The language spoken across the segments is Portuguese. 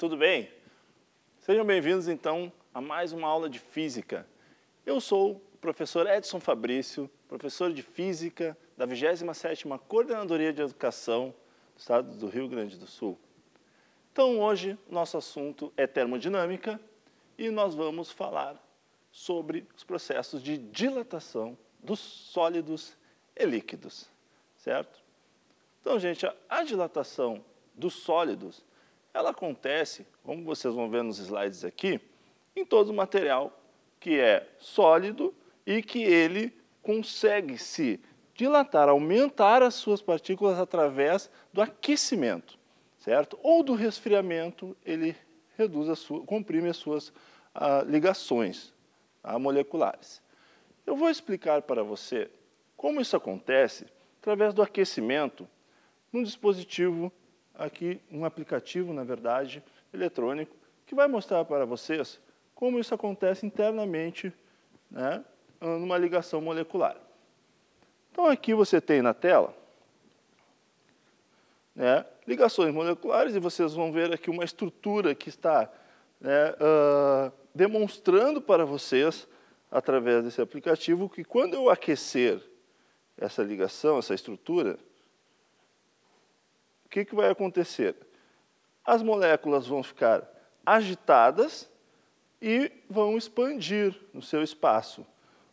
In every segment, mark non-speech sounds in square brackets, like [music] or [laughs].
tudo bem? Sejam bem-vindos então a mais uma aula de Física. Eu sou o professor Edson Fabrício, professor de Física da 27ª Coordenadoria de Educação do Estado do Rio Grande do Sul. Então hoje nosso assunto é termodinâmica e nós vamos falar sobre os processos de dilatação dos sólidos e líquidos, certo? Então, gente, a dilatação dos sólidos ela acontece, como vocês vão ver nos slides aqui, em todo o material que é sólido e que ele consegue se dilatar, aumentar as suas partículas através do aquecimento, certo? Ou do resfriamento, ele reduz a sua, comprime as suas ah, ligações ah, moleculares. Eu vou explicar para você como isso acontece através do aquecimento num dispositivo aqui um aplicativo, na verdade, eletrônico, que vai mostrar para vocês como isso acontece internamente né, numa ligação molecular. Então, aqui você tem na tela né, ligações moleculares, e vocês vão ver aqui uma estrutura que está né, uh, demonstrando para vocês, através desse aplicativo, que quando eu aquecer essa ligação, essa estrutura, que, que vai acontecer? As moléculas vão ficar agitadas e vão expandir no seu espaço.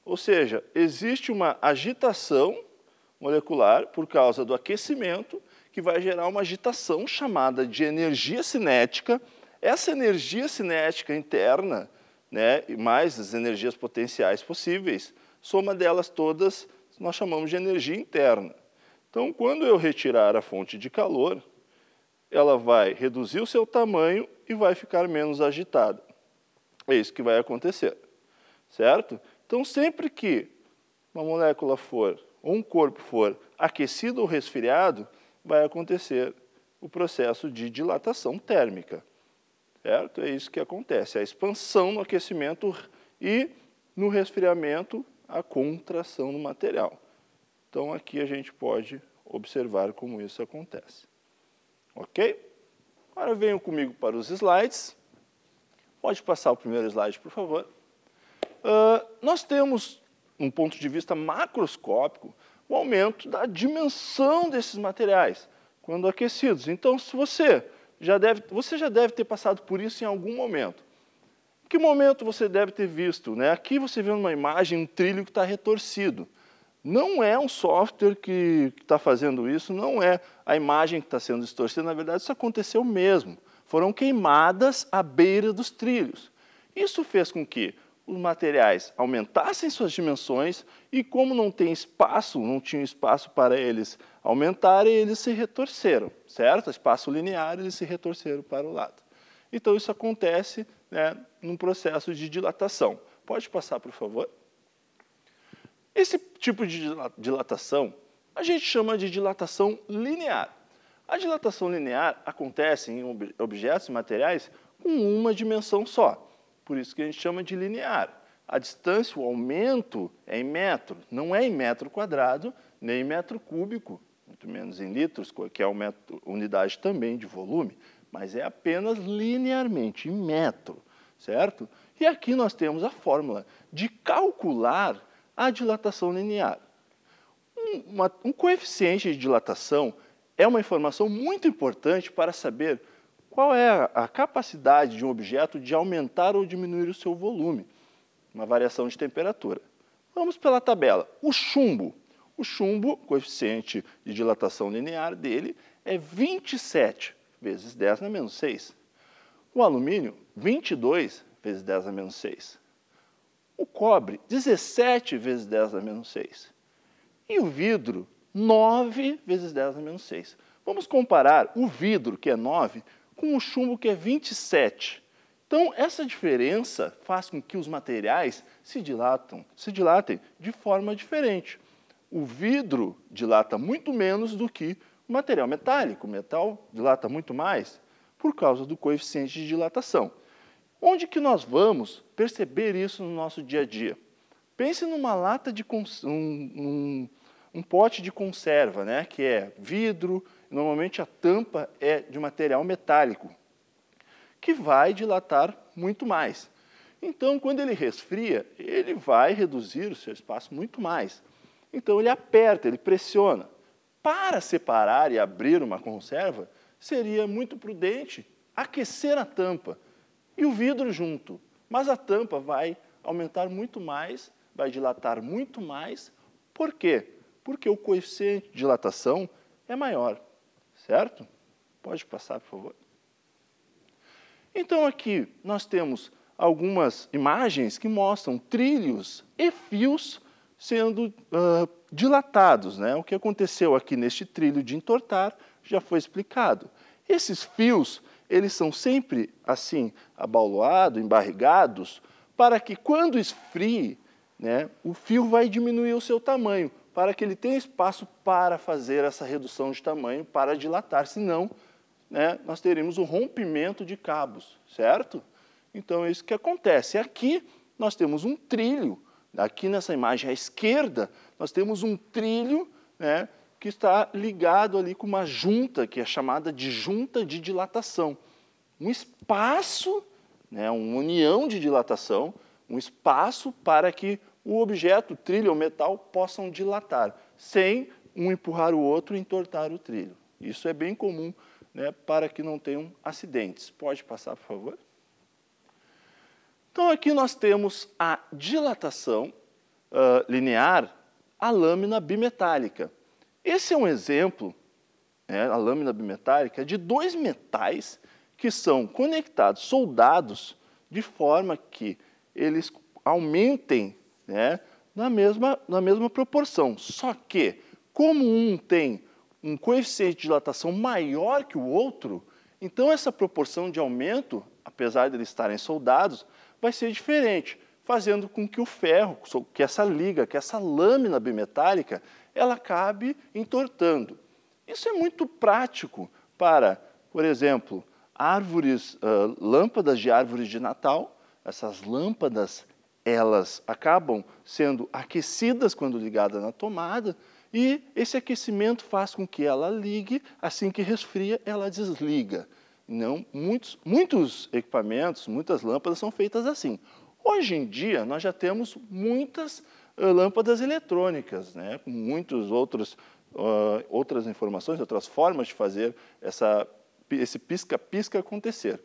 Ou seja, existe uma agitação molecular por causa do aquecimento que vai gerar uma agitação chamada de energia cinética. Essa energia cinética interna, né, mais as energias potenciais possíveis, soma delas todas nós chamamos de energia interna. Então, quando eu retirar a fonte de calor, ela vai reduzir o seu tamanho e vai ficar menos agitada. É isso que vai acontecer, certo? Então, sempre que uma molécula for, ou um corpo for aquecido ou resfriado, vai acontecer o processo de dilatação térmica, certo? É isso que acontece, a expansão no aquecimento e no resfriamento, a contração do material. Então, aqui a gente pode observar como isso acontece. Ok? Agora venham comigo para os slides. Pode passar o primeiro slide, por favor. Uh, nós temos, num ponto de vista macroscópico, o aumento da dimensão desses materiais quando aquecidos. Então, se você já deve, você já deve ter passado por isso em algum momento. Em que momento você deve ter visto? Né? Aqui você vê uma imagem, um trilho que está retorcido. Não é um software que está fazendo isso, não é a imagem que está sendo distorcida, na verdade, isso aconteceu mesmo. Foram queimadas à beira dos trilhos. Isso fez com que os materiais aumentassem suas dimensões e, como não tem espaço, não tinha espaço para eles aumentarem, eles se retorceram, certo? Espaço linear, eles se retorceram para o lado. Então, isso acontece né, num processo de dilatação. Pode passar, por favor? Esse tipo de dilatação a gente chama de dilatação linear. A dilatação linear acontece em objetos e materiais com uma dimensão só, por isso que a gente chama de linear. A distância, o aumento é em metro, não é em metro quadrado, nem em metro cúbico, muito menos em litros, que é uma unidade também de volume, mas é apenas linearmente, em metro, certo? E aqui nós temos a fórmula de calcular a dilatação linear. Um, uma, um coeficiente de dilatação é uma informação muito importante para saber qual é a capacidade de um objeto de aumentar ou diminuir o seu volume, uma variação de temperatura. Vamos pela tabela. O chumbo. O chumbo, coeficiente de dilatação linear dele, é 27 vezes 10 na menos 6. O alumínio, 22 vezes 10 na menos 6. O cobre, 17 vezes 10 a menos 6. E o vidro, 9 vezes 10 a menos 6. Vamos comparar o vidro, que é 9, com o chumbo, que é 27. Então, essa diferença faz com que os materiais se dilatam, se dilatem de forma diferente. O vidro dilata muito menos do que o material metálico. O metal dilata muito mais por causa do coeficiente de dilatação. Onde que nós vamos perceber isso no nosso dia a dia? Pense numa lata de cons... um, um, um pote de conserva, né? que é vidro, normalmente a tampa é de material metálico, que vai dilatar muito mais. Então, quando ele resfria, ele vai reduzir o seu espaço muito mais. Então, ele aperta, ele pressiona. Para separar e abrir uma conserva, seria muito prudente aquecer a tampa, e o vidro junto. Mas a tampa vai aumentar muito mais, vai dilatar muito mais. Por quê? Porque o coeficiente de dilatação é maior, certo? Pode passar, por favor. Então, aqui nós temos algumas imagens que mostram trilhos e fios sendo uh, dilatados. Né? O que aconteceu aqui neste trilho de entortar já foi explicado. Esses fios eles são sempre assim, abauloados, embarrigados, para que quando esfrie, né, o fio vai diminuir o seu tamanho, para que ele tenha espaço para fazer essa redução de tamanho, para dilatar, senão né, nós teremos o um rompimento de cabos, certo? Então é isso que acontece. Aqui nós temos um trilho, aqui nessa imagem à esquerda, nós temos um trilho né, que está ligado ali com uma junta, que é chamada de junta de dilatação. Um espaço, né, uma união de dilatação, um espaço para que o objeto, o trilho ou metal, possam dilatar, sem um empurrar o outro e entortar o trilho. Isso é bem comum né, para que não tenham acidentes. Pode passar, por favor? Então, aqui nós temos a dilatação uh, linear, a lâmina bimetálica. Esse é um exemplo, né, a lâmina bimetálica, de dois metais que são conectados, soldados, de forma que eles aumentem né, na, mesma, na mesma proporção. Só que, como um tem um coeficiente de dilatação maior que o outro, então essa proporção de aumento, apesar de eles estarem soldados, vai ser diferente, fazendo com que o ferro, que essa liga, que essa lâmina bimetálica, ela acabe entortando. Isso é muito prático para, por exemplo, árvores, ah, lâmpadas de árvores de Natal. Essas lâmpadas, elas acabam sendo aquecidas quando ligada na tomada, e esse aquecimento faz com que ela ligue, assim que resfria, ela desliga. Não, muitos, muitos equipamentos, muitas lâmpadas são feitas assim. Hoje em dia, nós já temos muitas lâmpadas eletrônicas, né, com muitos outros uh, outras informações, outras formas de fazer essa esse pisca-pisca acontecer.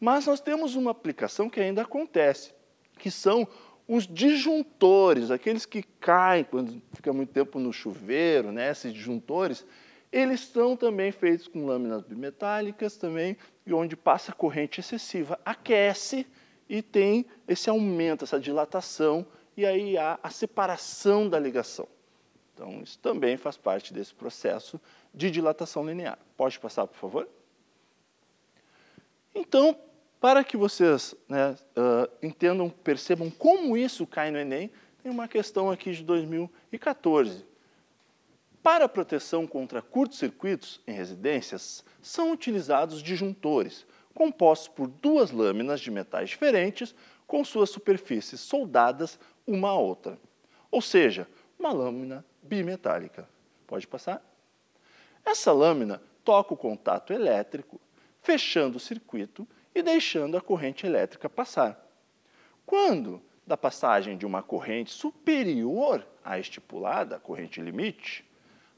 Mas nós temos uma aplicação que ainda acontece, que são os disjuntores, aqueles que caem quando fica muito tempo no chuveiro, né, esses disjuntores, eles são também feitos com lâminas bimetálicas também, e onde passa corrente excessiva, aquece e tem esse aumento, essa dilatação e aí há a separação da ligação. Então, isso também faz parte desse processo de dilatação linear. Pode passar, por favor? Então, para que vocês né, uh, entendam, percebam como isso cai no Enem, tem uma questão aqui de 2014. Para proteção contra curtos-circuitos em residências, são utilizados disjuntores, compostos por duas lâminas de metais diferentes, com suas superfícies soldadas uma a outra. Ou seja, uma lâmina bimetálica. Pode passar? Essa lâmina toca o contato elétrico, fechando o circuito e deixando a corrente elétrica passar. Quando da passagem de uma corrente superior à estipulada, a corrente limite,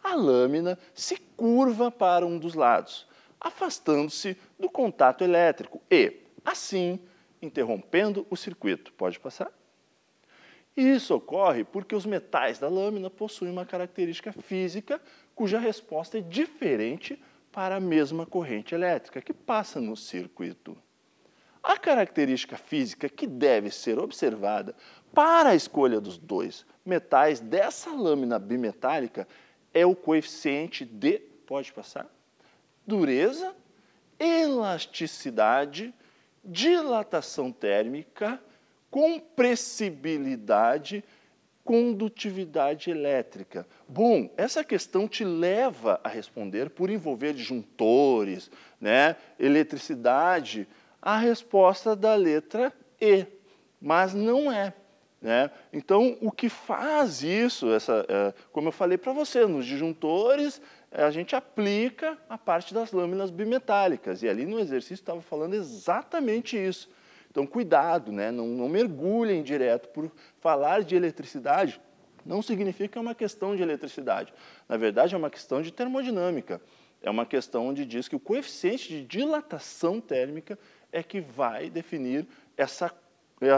a lâmina se curva para um dos lados, afastando-se do contato elétrico e, assim, interrompendo o circuito. Pode passar? isso ocorre porque os metais da lâmina possuem uma característica física cuja resposta é diferente para a mesma corrente elétrica que passa no circuito. A característica física que deve ser observada para a escolha dos dois metais dessa lâmina bimetálica é o coeficiente de, pode passar, dureza, elasticidade, dilatação térmica compressibilidade, condutividade elétrica. Bom, essa questão te leva a responder por envolver disjuntores, né, eletricidade, a resposta da letra E, mas não é. Né? Então, o que faz isso, essa, é, como eu falei para você, nos disjuntores a gente aplica a parte das lâminas bimetálicas. E ali no exercício estava falando exatamente isso. Então, cuidado, né? não, não mergulhem direto. Por falar de eletricidade, não significa que é uma questão de eletricidade. Na verdade, é uma questão de termodinâmica. É uma questão onde diz que o coeficiente de dilatação térmica é que vai definir essa, é, é,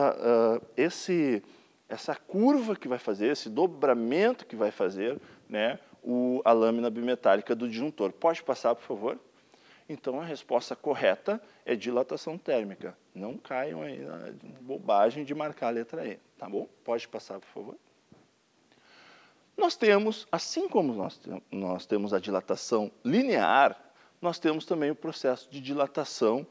esse, essa curva que vai fazer, esse dobramento que vai fazer né, o, a lâmina bimetálica do disjuntor. Pode passar, por favor? Então, a resposta correta é dilatação térmica. Não caiam aí na bobagem de marcar a letra E, tá bom? Pode passar, por favor. Nós temos, assim como nós, nós temos a dilatação linear, nós temos também o processo de dilatação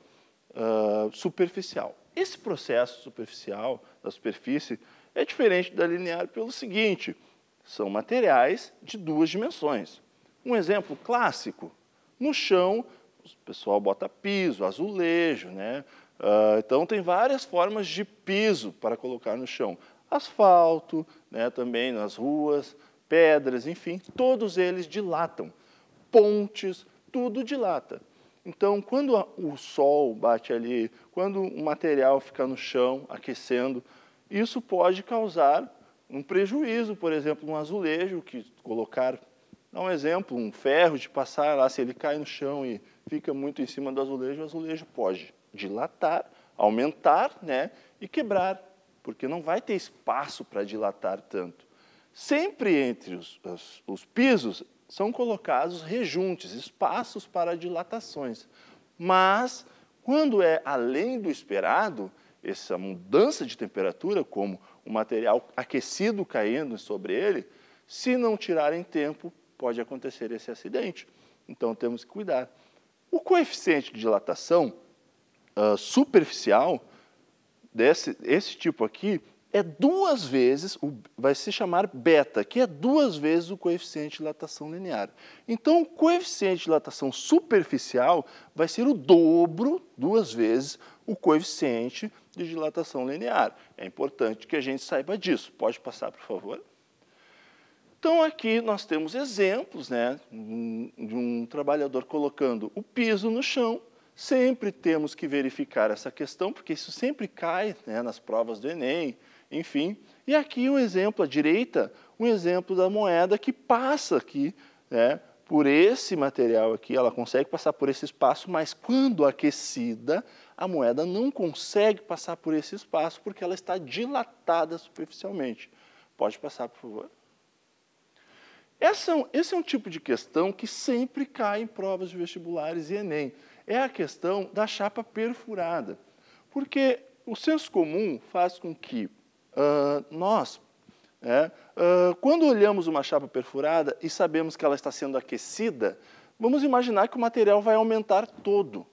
uh, superficial. Esse processo superficial da superfície é diferente da linear pelo seguinte: são materiais de duas dimensões. Um exemplo clássico: no chão o pessoal bota piso, azulejo, né? Uh, então tem várias formas de piso para colocar no chão. Asfalto, né, também nas ruas, pedras, enfim, todos eles dilatam. Pontes, tudo dilata. Então, quando o sol bate ali, quando o material fica no chão aquecendo, isso pode causar um prejuízo, por exemplo, um azulejo que colocar, dá um exemplo, um ferro de passar lá, se ele cai no chão e fica muito em cima do azulejo, o azulejo pode dilatar, aumentar né, e quebrar, porque não vai ter espaço para dilatar tanto. Sempre entre os, os, os pisos são colocados rejuntes, espaços para dilatações. Mas, quando é além do esperado, essa mudança de temperatura, como o material aquecido caindo sobre ele, se não tirar em tempo, pode acontecer esse acidente. Então temos que cuidar. O coeficiente de dilatação uh, superficial desse esse tipo aqui é duas vezes, vai se chamar beta, que é duas vezes o coeficiente de dilatação linear. Então, o coeficiente de dilatação superficial vai ser o dobro, duas vezes, o coeficiente de dilatação linear. É importante que a gente saiba disso. Pode passar, por favor? Então, aqui nós temos exemplos né, de um trabalhador colocando o piso no chão. Sempre temos que verificar essa questão, porque isso sempre cai né, nas provas do Enem, enfim. E aqui um exemplo à direita, um exemplo da moeda que passa aqui né, por esse material aqui, ela consegue passar por esse espaço, mas quando aquecida, a moeda não consegue passar por esse espaço porque ela está dilatada superficialmente. Pode passar, por favor? Essa, é esse é um tipo de questão que sempre cai em provas de vestibulares e Enem. É a questão da chapa perfurada. Porque o senso comum faz com que uh, nós, é, uh, quando olhamos uma chapa perfurada e sabemos que ela está sendo aquecida, vamos imaginar que o material vai aumentar todo,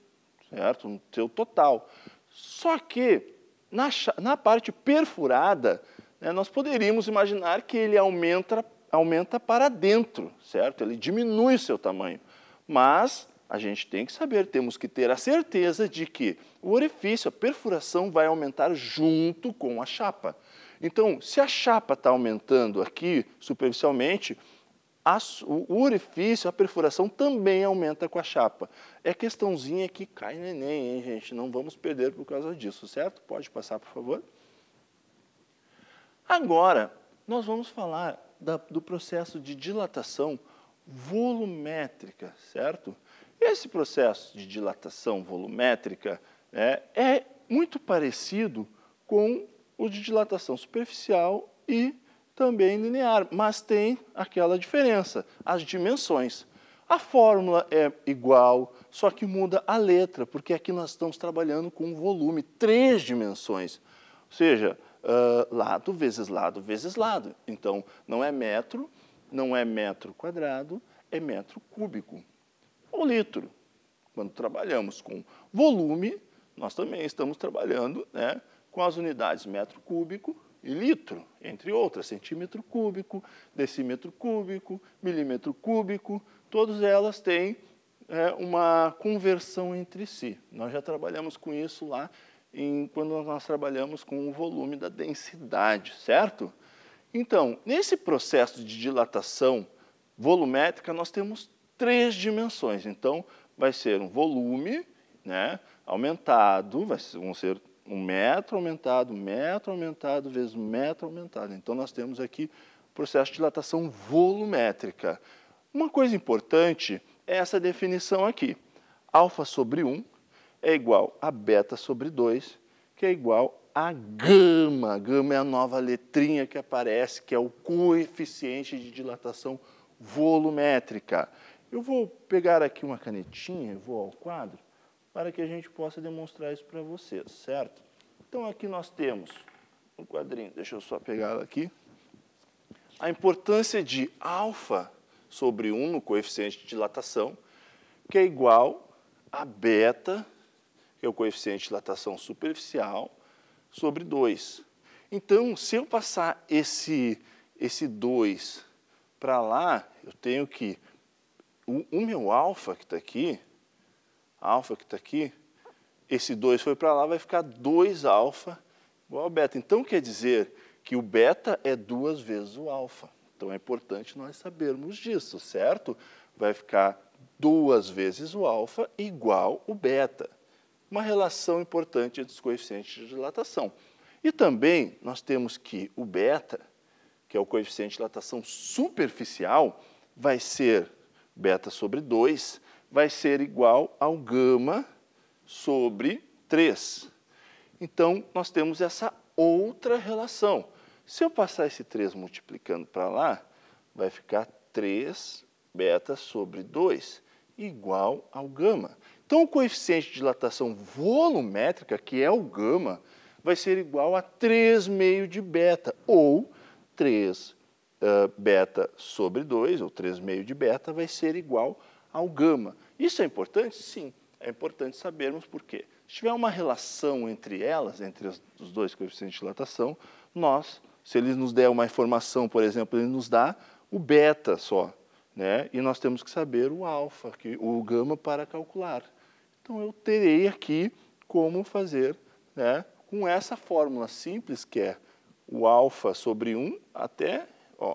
certo? No seu total. Só que na, na parte perfurada, né, nós poderíamos imaginar que ele aumenta aumenta para dentro, certo? Ele diminui seu tamanho. Mas a gente tem que saber, temos que ter a certeza de que o orifício, a perfuração, vai aumentar junto com a chapa. Então, se a chapa está aumentando aqui superficialmente, a, o orifício, a perfuração também aumenta com a chapa. É questãozinha que cai neném, hein, gente? Não vamos perder por causa disso, certo? Pode passar, por favor. Agora, nós vamos falar da, do processo de dilatação volumétrica, certo? Esse processo de dilatação volumétrica né, é muito parecido com o de dilatação superficial e também linear, mas tem aquela diferença, as dimensões. A fórmula é igual, só que muda a letra, porque aqui nós estamos trabalhando com um volume, três dimensões. Ou seja, uh, lado vezes lado vezes lado. Então, não é metro, não é metro quadrado, é metro cúbico. Ou litro. Quando trabalhamos com volume, nós também estamos trabalhando né, com as unidades metro cúbico e litro, entre outras, centímetro cúbico, decímetro cúbico, milímetro cúbico, todas elas têm é, uma conversão entre si. Nós já trabalhamos com isso lá em, quando nós trabalhamos com o volume da densidade, certo? Então, nesse processo de dilatação volumétrica, nós temos três dimensões. Então, vai ser um volume né, aumentado, vai ser, vão ser um metro aumentado, metro aumentado, vezes um metro aumentado. Então, nós temos aqui o processo de dilatação volumétrica. Uma coisa importante é essa definição aqui. Alfa sobre 1 é igual a beta sobre 2, que é igual a gama. gama é a nova letrinha que aparece, que é o coeficiente de dilatação volumétrica. Eu vou pegar aqui uma canetinha e vou ao quadro para que a gente possa demonstrar isso para vocês, certo? Então aqui nós temos um quadrinho, deixa eu só pegar aqui. A importância de alfa sobre 1 no coeficiente de dilatação, que é igual a beta que é o coeficiente de dilatação superficial, sobre 2. Então, se eu passar esse, esse 2 para lá, eu tenho que... O, o meu alfa que está aqui, alfa que está aqui, esse 2 foi para lá, vai ficar 2 alfa igual a beta. Então, quer dizer que o beta é duas vezes o alfa. Então, é importante nós sabermos disso, certo? Vai ficar duas vezes o alfa igual o beta uma relação importante dos coeficientes de dilatação. E também nós temos que o beta, que é o coeficiente de dilatação superficial, vai ser beta sobre 2, vai ser igual ao gama sobre 3. Então, nós temos essa outra relação. Se eu passar esse 3 multiplicando para lá, vai ficar 3 beta sobre 2 igual ao gama. Então, o coeficiente de dilatação volumétrica, que é o gama, vai ser igual a 3,5 meio de beta, ou 3 uh, beta sobre 2, ou 3,5 meio de beta, vai ser igual ao gama. Isso é importante? Sim, é importante sabermos por quê. Se tiver uma relação entre elas, entre os dois coeficientes de dilatação, nós, se eles nos der uma informação, por exemplo, ele nos dá o beta só, né? e nós temos que saber o alfa, que, o gama para calcular. Então eu terei aqui como fazer né, com essa fórmula simples que é o alfa sobre 1 até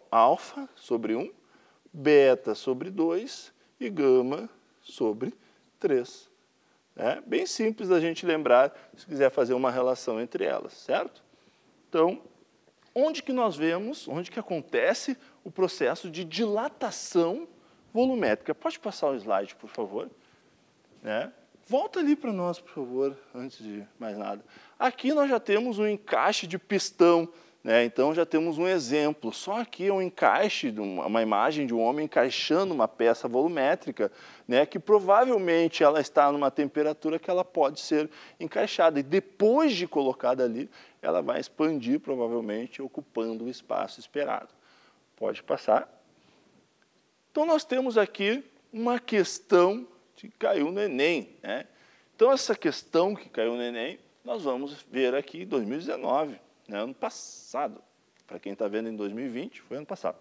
alfa sobre 1, beta sobre 2 e gama sobre 3. É né? bem simples da gente lembrar se quiser fazer uma relação entre elas, certo? Então, onde que nós vemos, onde que acontece o processo de dilatação volumétrica? Pode passar o slide, por favor? Né? Volta ali para nós, por favor, antes de mais nada. Aqui nós já temos um encaixe de pistão, né? então já temos um exemplo. Só aqui é um encaixe, de uma, uma imagem de um homem encaixando uma peça volumétrica, né? que provavelmente ela está numa temperatura que ela pode ser encaixada. E depois de colocada ali, ela vai expandir, provavelmente, ocupando o espaço esperado. Pode passar. Então nós temos aqui uma questão que caiu no Enem. Né? Então, essa questão que caiu no Enem, nós vamos ver aqui em 2019, né? ano passado. Para quem está vendo em 2020, foi ano passado.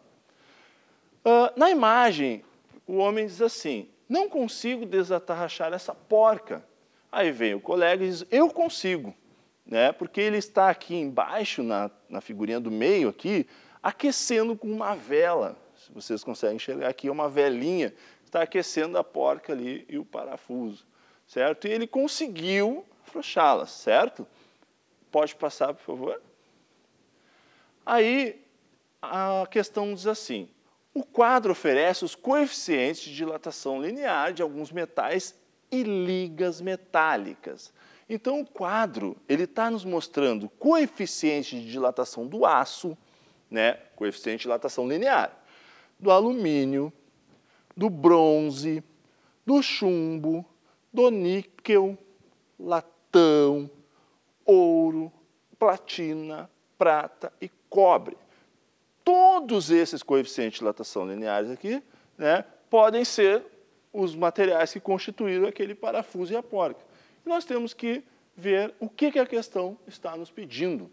Uh, na imagem, o homem diz assim: Não consigo desatarrachar essa porca. Aí vem o colega e diz: Eu consigo. Né? Porque ele está aqui embaixo, na, na figurinha do meio aqui, aquecendo com uma vela. Se vocês conseguem enxergar aqui, é uma velinha está aquecendo a porca ali e o parafuso, certo? E ele conseguiu afrouxá-las, certo? Pode passar, por favor? Aí a questão diz assim: o quadro oferece os coeficientes de dilatação linear de alguns metais e ligas metálicas. Então o quadro ele está nos mostrando coeficiente de dilatação do aço, né, coeficiente de dilatação linear, do alumínio, do bronze, do chumbo, do níquel, latão, ouro, platina, prata e cobre. Todos esses coeficientes de dilatação lineares aqui né, podem ser os materiais que constituíram aquele parafuso e a porca. E nós temos que ver o que, que a questão está nos pedindo.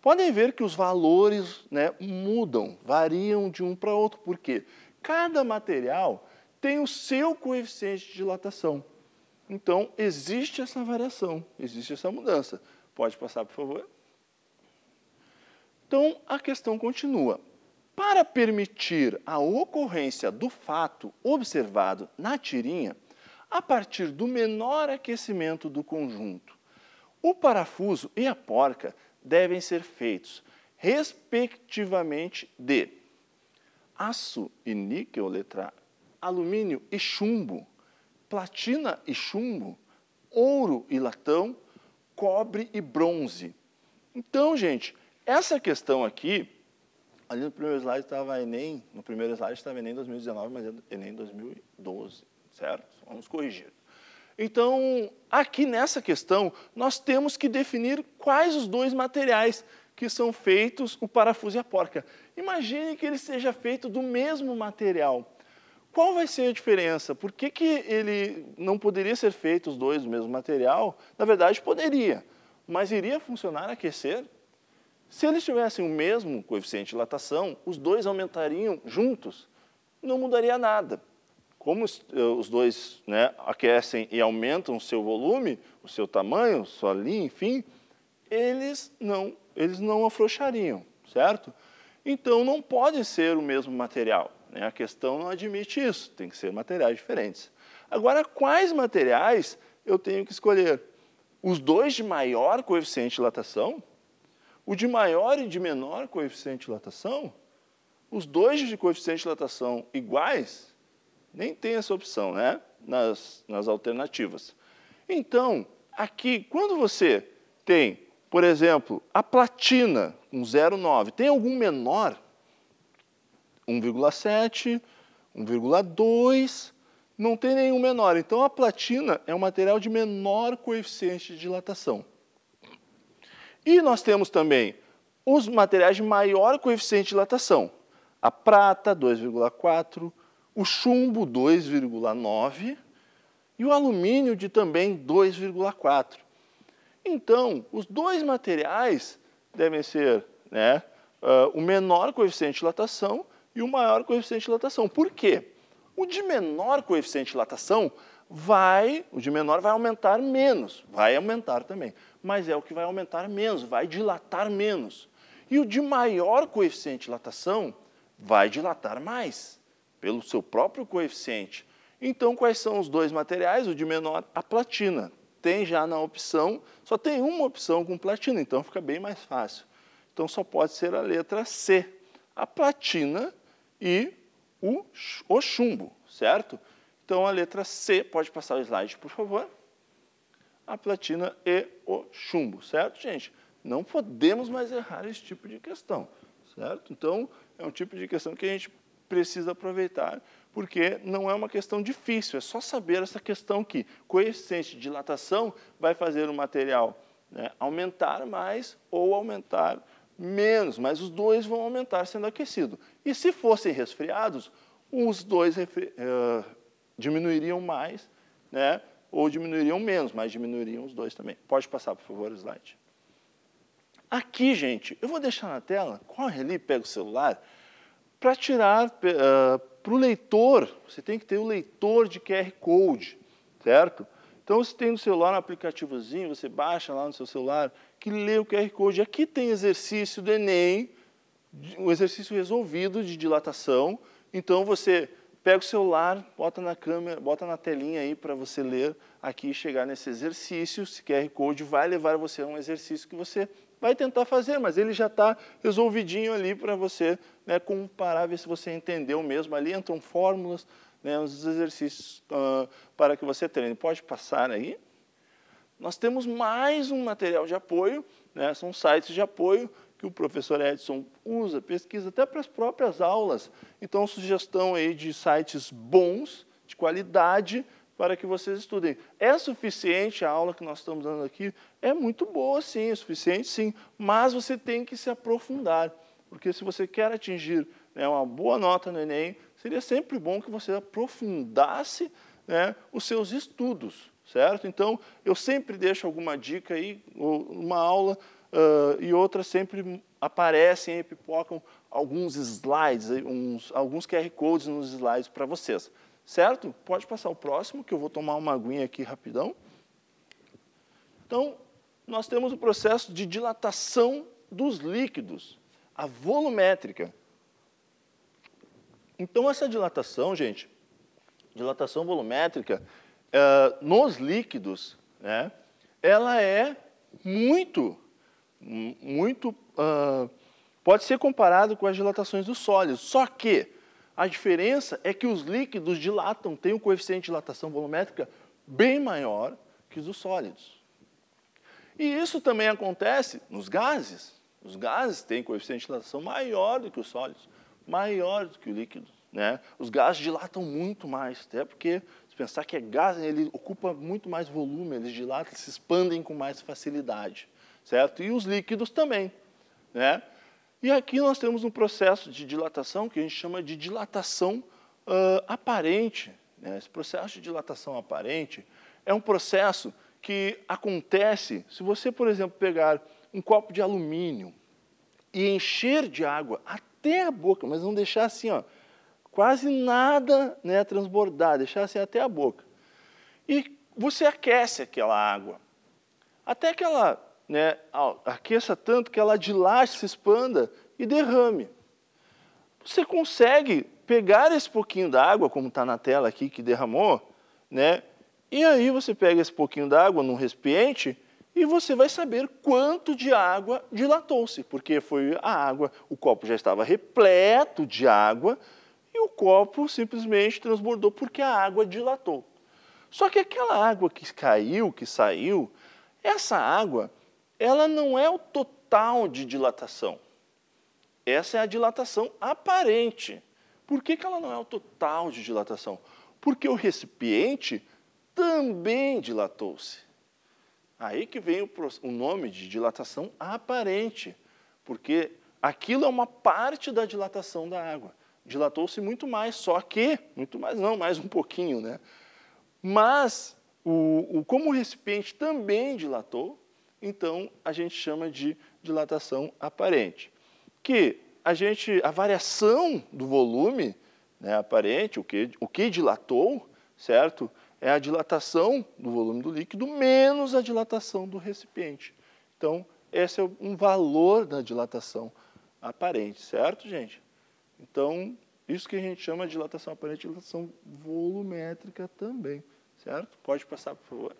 Podem ver que os valores né, mudam, variam de um para outro. Por quê? cada material tem o seu coeficiente de dilatação. Então, existe essa variação, existe essa mudança. Pode passar, por favor? Então, a questão continua. Para permitir a ocorrência do fato observado na tirinha, a partir do menor aquecimento do conjunto, o parafuso e a porca devem ser feitos, respectivamente, de aço e níquel, letra A, alumínio e chumbo, platina e chumbo, ouro e latão, cobre e bronze. Então, gente, essa questão aqui, ali no primeiro slide estava Enem, no primeiro slide estava Enem 2019, mas é Enem 2012, certo? Vamos corrigir. Então, aqui nessa questão, nós temos que definir quais os dois materiais que são feitos o parafuso e a porca. Imagine que ele seja feito do mesmo material. Qual vai ser a diferença? Por que, que ele não poderia ser feito os dois do mesmo material? Na verdade, poderia, mas iria funcionar aquecer? Se eles tivessem o mesmo coeficiente de latação, os dois aumentariam juntos? Não mudaria nada. Como os eh, dois né, aquecem e aumentam o seu volume, o seu tamanho, sua linha, enfim, eles não eles não afrouxariam, certo? Então não pode ser o mesmo material. Né? A questão não admite isso, tem que ser materiais diferentes. Agora, quais materiais eu tenho que escolher? Os dois de maior coeficiente de latação? O de maior e de menor coeficiente de latação? Os dois de coeficiente de latação iguais? Nem tem essa opção, né? Nas, nas alternativas. Então, aqui, quando você tem por exemplo, a platina, com 0,9. Tem algum menor? 1,7, 1,2. Não tem nenhum menor. Então, a platina é um material de menor coeficiente de dilatação. E nós temos também os materiais de maior coeficiente de dilatação. A prata, 2,4, o chumbo, 2,9 e o alumínio de também 2,4. Então, os dois materiais devem ser né, uh, o menor coeficiente de latação e o maior coeficiente de latação. Por quê? O de menor coeficiente de latação vai, o de menor vai aumentar menos, vai aumentar também, mas é o que vai aumentar menos, vai dilatar menos. E o de maior coeficiente de latação vai dilatar mais, pelo seu próprio coeficiente. Então, quais são os dois materiais? O de menor, a platina, tem já na opção, só tem uma opção com platina, então fica bem mais fácil. Então só pode ser a letra C, a platina e o, o chumbo, certo? Então a letra C, pode passar o slide, por favor. A platina e o chumbo, certo, gente? Não podemos mais errar esse tipo de questão, certo? Então é um tipo de questão que a gente precisa aproveitar, porque não é uma questão difícil, é só saber essa questão que coeficiente de dilatação vai fazer o material né, aumentar mais ou aumentar menos, mas os dois vão aumentar sendo aquecido. E se fossem resfriados, os dois uh, diminuiriam mais, né, ou diminuiriam menos, mas diminuiriam os dois também. Pode passar, por favor, o slide. Aqui, gente, eu vou deixar na tela, corre ali, pega o celular, para tirar uh, ah, para o leitor, você tem que ter o um leitor de QR Code, certo? Então, você tem no celular um aplicativozinho, você baixa lá no seu celular, que lê o QR Code. Aqui tem exercício do Enem, um exercício resolvido de dilatação. Então, você pega o celular, bota na câmera, bota na telinha aí para você ler aqui e chegar nesse exercício. Esse QR Code vai levar você a um exercício que você vai tentar fazer, mas ele já está resolvidinho ali para você né, comparar, ver se você entendeu mesmo. Ali entram fórmulas, né, os exercícios uh, para que você treine. Pode passar aí. Nós temos mais um material de apoio, né, são sites de apoio que o professor Edson usa, pesquisa até para as próprias aulas. Então, sugestão aí de sites bons, de qualidade, para que vocês estudem. É suficiente a aula que nós estamos dando aqui? É muito boa, sim, é suficiente, sim, mas você tem que se aprofundar, porque se você quer atingir né, uma boa nota no Enem, seria sempre bom que você aprofundasse né, os seus estudos, certo? Então, eu sempre deixo alguma dica aí, uma aula uh, e outra sempre aparecem e pipocam alguns slides, uns, alguns QR Codes nos slides para vocês. Certo? Pode passar o próximo, que eu vou tomar uma aguinha aqui rapidão. Então, nós temos o processo de dilatação dos líquidos, a volumétrica. Então, essa dilatação, gente, dilatação volumétrica é, nos líquidos, né, ela é muito, muito, uh, pode ser comparado com as dilatações dos sólidos, só que a diferença é que os líquidos dilatam, têm um coeficiente de dilatação volumétrica bem maior que os sólidos. E isso também acontece nos gases. Os gases têm coeficiente de dilatação maior do que os sólidos, maior do que o líquido. Né? Os gases dilatam muito mais, até porque, se pensar que é gás, ele ocupa muito mais volume, eles dilatam, eles se expandem com mais facilidade, certo? E os líquidos também, né? E aqui nós temos um processo de dilatação que a gente chama de dilatação uh, aparente. Né? Esse processo de dilatação aparente é um processo que acontece se você, por exemplo, pegar um copo de alumínio e encher de água até a boca, mas não deixar assim, ó, quase nada né, transbordar, deixar assim até a boca. E você aquece aquela água até que ela né, aqueça tanto que ela dilate, se expanda e derrame. Você consegue pegar esse pouquinho da água, como está na tela aqui que derramou, né? E aí você pega esse pouquinho da água num recipiente e você vai saber quanto de água dilatou-se, porque foi a água, o copo já estava repleto de água e o copo simplesmente transbordou porque a água dilatou. Só que aquela água que caiu, que saiu, essa água ela não é o total de dilatação. Essa é a dilatação aparente. Por que, que ela não é o total de dilatação? Porque o recipiente também dilatou-se. Aí que vem o, o nome de dilatação aparente, porque aquilo é uma parte da dilatação da água. Dilatou-se muito mais, só que, muito mais não, mais um pouquinho, né? Mas, o, o como o recipiente também dilatou, então a gente chama de dilatação aparente. Que a gente, a variação do volume né, aparente, o que, o que dilatou, certo? É a dilatação do volume do líquido menos a dilatação do recipiente. Então, esse é um valor da dilatação aparente, certo, gente? Então, isso que a gente chama de dilatação aparente, dilatação volumétrica também, certo? Pode passar, por favor.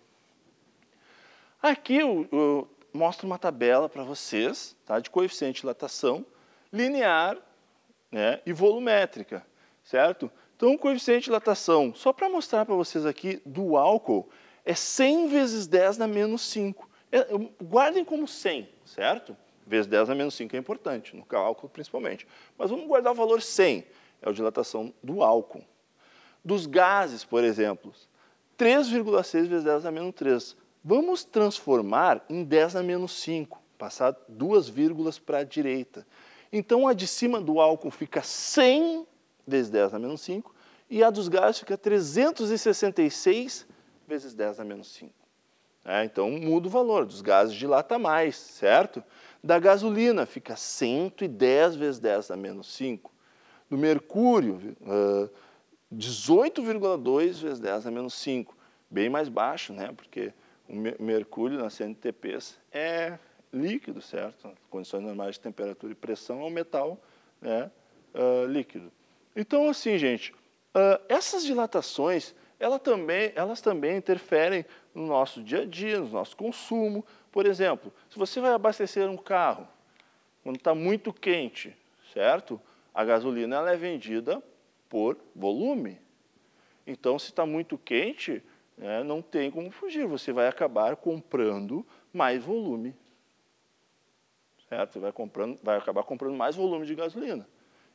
Aqui eu, eu mostro uma tabela para vocês tá, de coeficiente de latação linear né, e volumétrica, certo? Então, o coeficiente de latação, só para mostrar para vocês aqui, do álcool é 100 vezes 10 na menos 5. É, guardem como 100, certo? Vezes 10 na menos 5 é importante, no cálculo principalmente. Mas vamos guardar o valor 100, é o dilatação do álcool. Dos gases, por exemplo, 3,6 vezes 10 na menos 3. Vamos transformar em 10 a menos 5, passar duas vírgulas para a direita. Então, a de cima do álcool fica 100 vezes 10 na menos 5 e a dos gases fica 366 vezes 10 na menos 5. É, então, muda o valor. Dos gases dilata mais, certo? Da gasolina fica 110 vezes 10 na menos 5. Do mercúrio, uh, ah, 18,2 vezes 10 na menos 5. Bem mais baixo, né? Porque o mercúrio nas CNTPs é líquido, certo? Condições normais de temperatura e pressão é um metal né, uh, líquido. Então, assim, gente, uh, essas dilatações, ela também, elas também interferem no nosso dia a dia, no nosso consumo. Por exemplo, se você vai abastecer um carro quando está muito quente, certo? A gasolina ela é vendida por volume. Então, se está muito quente, né? Não tem como fugir, você vai acabar comprando mais volume. Certo? Você vai, comprando, vai acabar comprando mais volume de gasolina.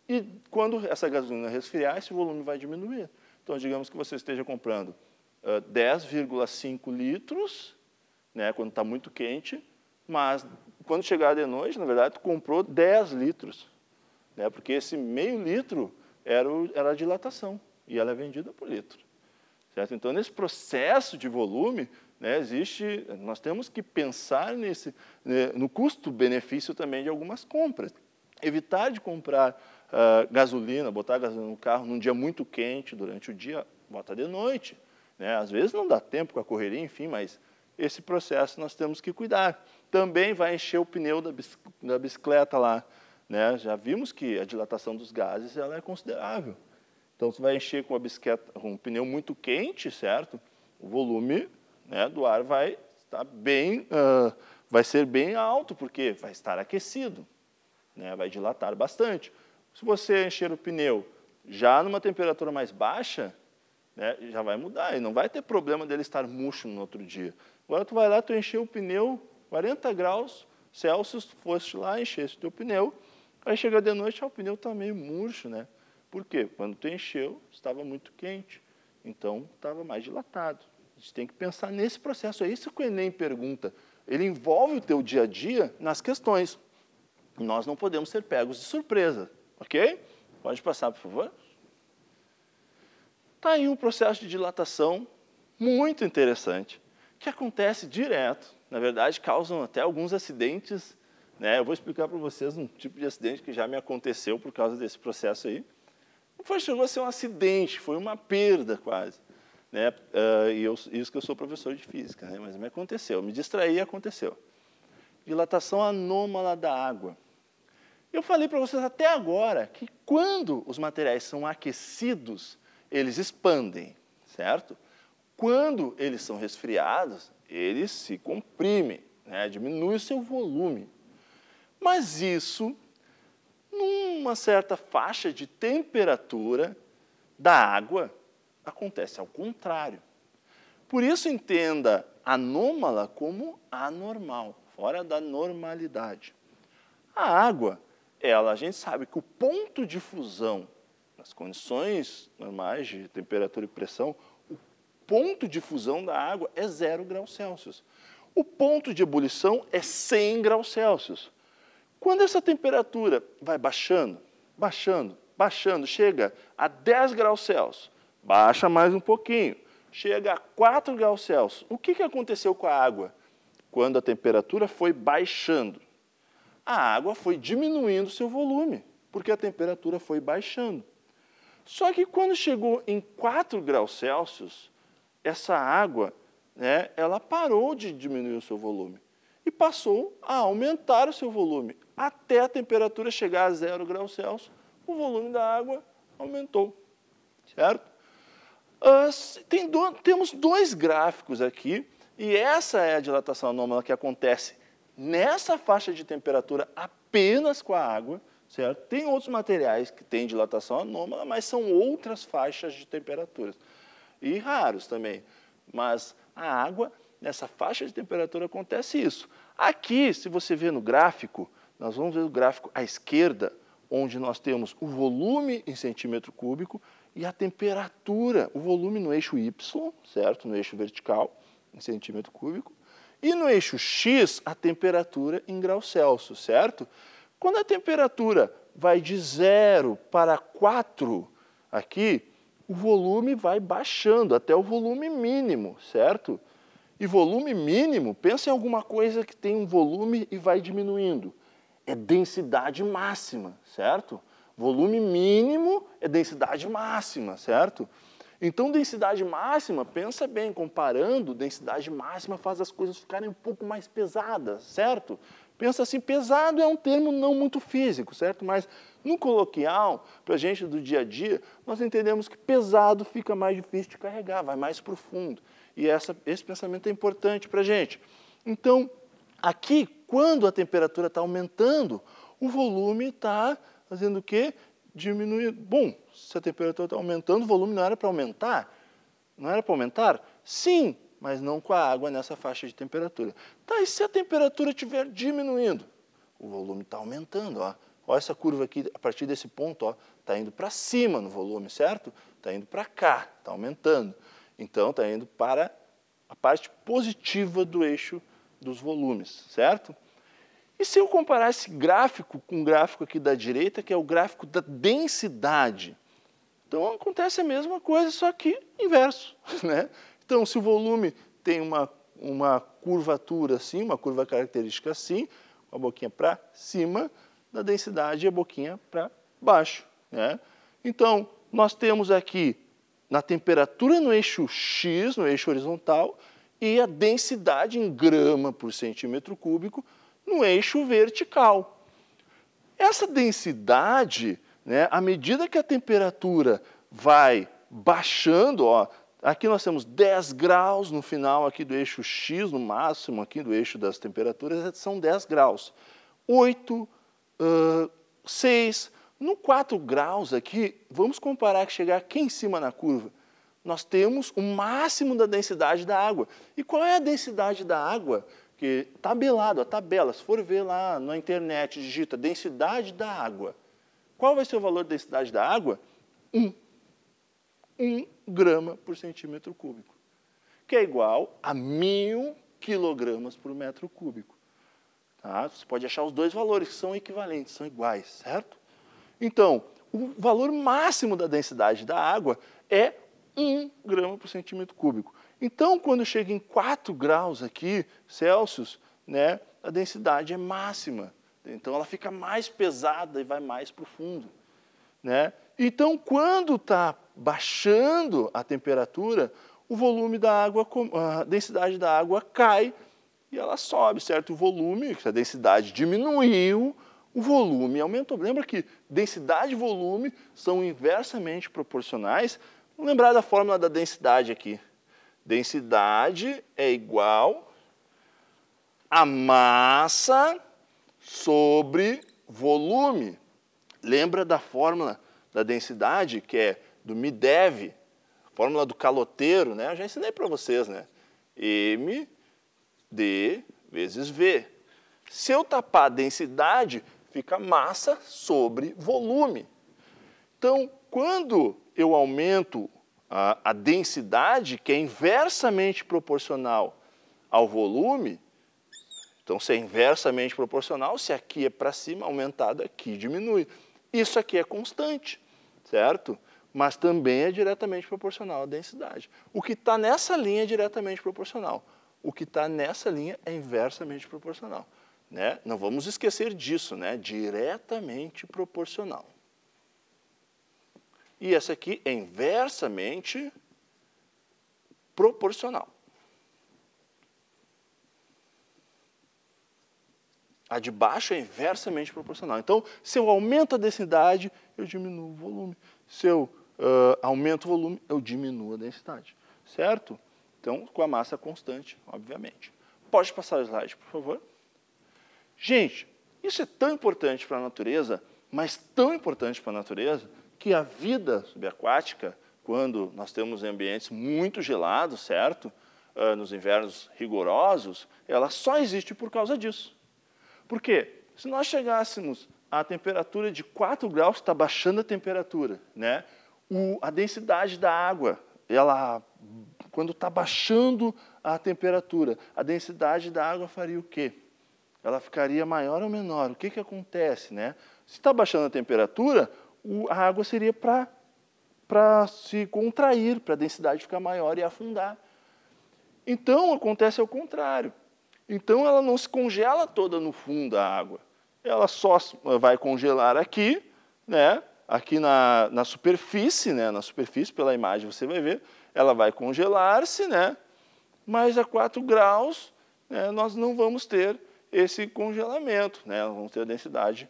E quando essa gasolina resfriar, esse volume vai diminuir. Então, digamos que você esteja comprando uh, 10,5 litros, né, quando está muito quente, mas quando chegar de noite, na verdade, você comprou 10 litros, né, porque esse meio litro era, o, era a dilatação, e ela é vendida por litro. Certo? Então, nesse processo de volume, né, existe, nós temos que pensar nesse, né, no custo-benefício também de algumas compras. Evitar de comprar uh, gasolina, botar gasolina no carro num dia muito quente, durante o dia, bota de noite. Né? Às vezes não dá tempo com a correria, enfim, mas esse processo nós temos que cuidar. Também vai encher o pneu da, bis da bicicleta lá. Né? Já vimos que a dilatação dos gases ela é considerável. Então, você vai encher com uma bisqueta, com um pneu muito quente, certo? O volume né, do ar vai estar bem, uh, vai ser bem alto, porque vai estar aquecido, né, vai dilatar bastante. Se você encher o pneu já numa temperatura mais baixa, né, já vai mudar e não vai ter problema dele estar murcho no outro dia. Agora tu vai lá, tu encher o pneu 40 graus Celsius, tu fosse lá, encher o teu pneu, aí chega de noite, o pneu está meio murcho, né? Por quê? Quando tu encheu, estava muito quente, então estava mais dilatado. A gente tem que pensar nesse processo. É isso que o Enem pergunta. Ele envolve o teu dia a dia nas questões. Nós não podemos ser pegos de surpresa, ok? Pode passar, por favor. Está aí um processo de dilatação muito interessante, que acontece direto. Na verdade, causam até alguns acidentes. Né? Eu vou explicar para vocês um tipo de acidente que já me aconteceu por causa desse processo aí. Não chegou a ser um acidente, foi uma perda quase. Né? Uh, e eu, isso que eu sou professor de física, né? mas me aconteceu, me distraí e aconteceu. Dilatação anômala da água. Eu falei para vocês até agora que quando os materiais são aquecidos, eles expandem, certo? Quando eles são resfriados, eles se comprimem, né? diminui o seu volume. Mas isso numa certa faixa de temperatura da água, acontece ao contrário. Por isso, entenda anômala como anormal, fora da normalidade. A água, ela, a gente sabe que o ponto de fusão, nas condições normais de temperatura e pressão, o ponto de fusão da água é zero graus Celsius. O ponto de ebulição é 100 graus Celsius. Quando essa temperatura vai baixando, baixando, baixando, chega a 10 graus Celsius, baixa mais um pouquinho, chega a 4 graus Celsius. O que, que aconteceu com a água? Quando a temperatura foi baixando, a água foi diminuindo seu volume, porque a temperatura foi baixando. Só que quando chegou em 4 graus Celsius, essa água né, ela parou de diminuir o seu volume e passou a aumentar o seu volume, até a temperatura chegar a zero graus Celsius, o volume da água aumentou, certo? tem do, temos dois gráficos aqui, e essa é a dilatação anômala que acontece nessa faixa de temperatura apenas com a água, certo? Tem outros materiais que têm dilatação anômala, mas são outras faixas de temperaturas. E raros também. Mas a água, nessa faixa de temperatura, acontece isso. Aqui, se você vê no gráfico, nós vamos ver o gráfico à esquerda, onde nós temos o volume em centímetro cúbico e a temperatura, o volume no eixo Y, certo? No eixo vertical, em centímetro cúbico, e no eixo X, a temperatura em graus Celsius, certo? Quando a temperatura vai de 0 para 4 aqui, o volume vai baixando até o volume mínimo, certo? E volume mínimo, pensa em alguma coisa que tem um volume e vai diminuindo é densidade máxima, certo? Volume mínimo é densidade máxima, certo? Então, densidade máxima, pensa bem, comparando, densidade máxima faz as coisas ficarem um pouco mais pesadas, certo? Pensa assim, pesado é um termo não muito físico, certo? Mas no coloquial, para a gente do dia a dia, nós entendemos que pesado fica mais difícil de carregar, vai mais profundo. E essa, esse pensamento é importante para a gente. Então, aqui, quando a temperatura está aumentando, o volume está fazendo o quê? Diminuir. Bom, se a temperatura está aumentando, o volume não era para aumentar. Não era para aumentar? Sim, mas não com a água nessa faixa de temperatura. Tá, e se a temperatura estiver diminuindo? O volume está aumentando, ó. Olha essa curva aqui, a partir desse ponto, ó, está indo para cima no volume, certo? Está indo para cá, está aumentando. Então, está indo para a parte positiva do eixo dos volumes, certo? E se eu comparar esse gráfico com o gráfico aqui da direita, que é o gráfico da densidade, então acontece a mesma coisa, só que inverso. [laughs] Né? Então, se o volume tem uma, uma curvatura assim, uma curva característica assim, a boquinha para cima, na densidade a boquinha para baixo. Né? Então, nós temos aqui na temperatura no eixo X, no eixo horizontal, e a densidade em grama por centímetro cúbico no eixo vertical. Essa densidade, né, à medida que a temperatura vai baixando, ó, aqui nós temos 10 graus no final aqui do eixo X, no máximo aqui do eixo das temperaturas, são 10 graus. 8, uh, 6, no 4 graus aqui, vamos comparar que chegar aqui em cima na curva, nós temos o máximo da densidade da água. E qual é a densidade da água? Que tabelado, a tabela, se for ver lá na internet, digita densidade da água. Qual vai ser o valor da densidade da água? 1. Um. 1 um grama por centímetro cúbico, que é igual a mil quilogramas por metro cúbico. Tá? Você pode achar os dois valores, que são equivalentes, são iguais, certo? Então, o valor máximo da densidade da água é 1 grama por centímetro cúbico. Então, quando chega em 4 graus aqui, Celsius, né, a densidade é máxima. Então, ela fica mais pesada e vai mais para o fundo. Né? Então, quando está baixando a temperatura, o volume da água, a densidade da água cai e ela sobe, certo? O volume, a densidade diminuiu, o volume aumentou. Lembra que densidade e volume são inversamente proporcionais Vamos lembrar da fórmula da densidade aqui. Densidade é igual a massa sobre volume. Lembra da fórmula da densidade, que é do MIDEV, fórmula do caloteiro, né? Eu já ensinei para vocês, né? MD vezes V. Se eu tapar a densidade, fica massa sobre volume. Então, quando eu aumento a, a densidade, que é inversamente proporcional ao volume, então se é inversamente proporcional, se aqui é para cima, aumentado aqui diminui. Isso aqui é constante, certo? Mas também é diretamente proporcional à densidade. O que está nessa linha é diretamente proporcional. O que está nessa linha é inversamente proporcional. Né? Não vamos esquecer disso, né? diretamente proporcional. E essa aqui é inversamente proporcional. A de baixo é inversamente proporcional. Então, se eu aumento a densidade, eu diminuo o volume. Se eu uh, aumento o volume, eu diminuo a densidade. Certo? Então, com a massa constante, obviamente. Pode passar o slide, por favor. Gente, isso é tão importante para a natureza, mas tão importante para a natureza, que a vida subaquática, quando nós temos ambientes muito gelados, certo? Uh, nos invernos rigorosos, ela só existe por causa disso. Por quê? Se nós chegássemos à temperatura de 4 graus, está baixando a temperatura, né? O, a densidade da água, ela, quando está baixando a temperatura, a densidade da água faria o quê? Ela ficaria maior ou menor? O que, que acontece, né? Se está baixando a temperatura, a água seria para se contrair, para a densidade ficar maior e afundar. Então, acontece ao contrário. Então, ela não se congela toda no fundo a água. Ela só vai congelar aqui, né? aqui na, na superfície, né? na superfície, pela imagem você vai ver, ela vai congelar-se, né? mas a 4 graus né? nós não vamos ter esse congelamento, né? vamos ter a densidade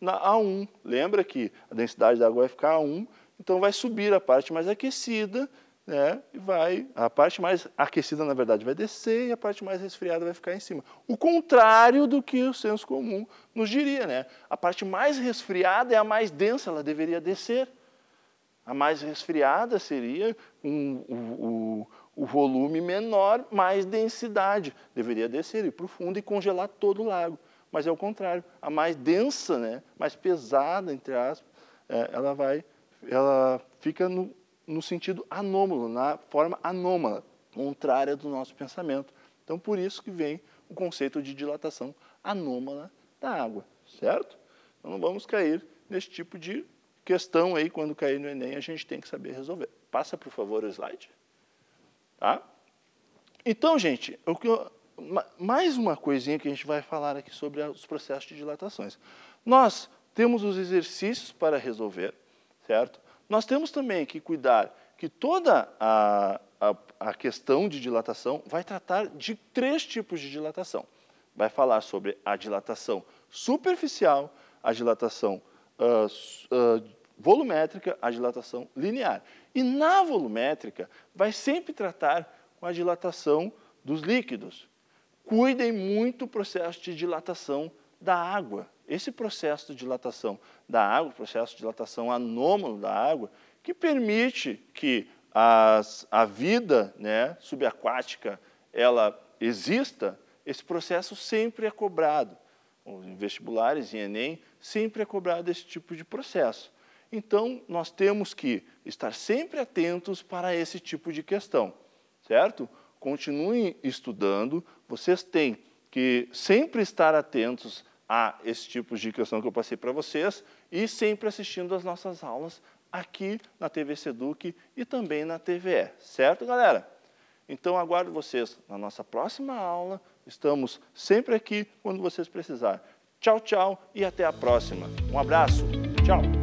na A1. Lembra que a densidade da água vai ficar A1, então vai subir a parte mais aquecida, né? E vai a parte mais aquecida na verdade vai descer e a parte mais resfriada vai ficar em cima. O contrário do que o senso comum nos diria, né? A parte mais resfriada é a mais densa, ela deveria descer. A mais resfriada seria um, o, o, o volume menor, mais densidade. Deveria descer, ir para o fundo e congelar todo o lago mas é o contrário. A mais densa, né, mais pesada, entre aspas, é, ela, vai, ela fica no, no sentido anômalo, na forma anômala, contrária do nosso pensamento. Então, por isso que vem o conceito de dilatação anômala da água, certo? Então, não vamos cair nesse tipo de questão aí, quando cair no Enem, a gente tem que saber resolver. Passa, por favor, o slide. Tá? Então, gente, o eu, mais uma coisinha que a gente vai falar aqui sobre os processos de dilatações. Nós temos os exercícios para resolver, certo? Nós temos também que cuidar que toda a, a, a, questão de dilatação vai tratar de três tipos de dilatação. Vai falar sobre a dilatação superficial, a dilatação uh, uh, volumétrica, a dilatação linear. E na volumétrica, vai sempre tratar com a dilatação dos líquidos, cuidem muito o processo de dilatação da água. Esse processo de dilatação da água, processo de dilatação anômalo da água, que permite que as, a vida né, subaquática ela exista, esse processo sempre é cobrado. Em vestibulares, em Enem, sempre é cobrado esse tipo de processo. Então, nós temos que estar sempre atentos para esse tipo de questão, certo? continuem estudando, vocês têm que sempre estar atentos a esse tipo de questão que eu passei para vocês e sempre assistindo as nossas aulas aqui na TV Seduc e também na TVE, certo, galera? Então, aguardo vocês na nossa próxima aula. Estamos sempre aqui quando vocês precisarem. Tchau, tchau e até a próxima. Um abraço. Tchau.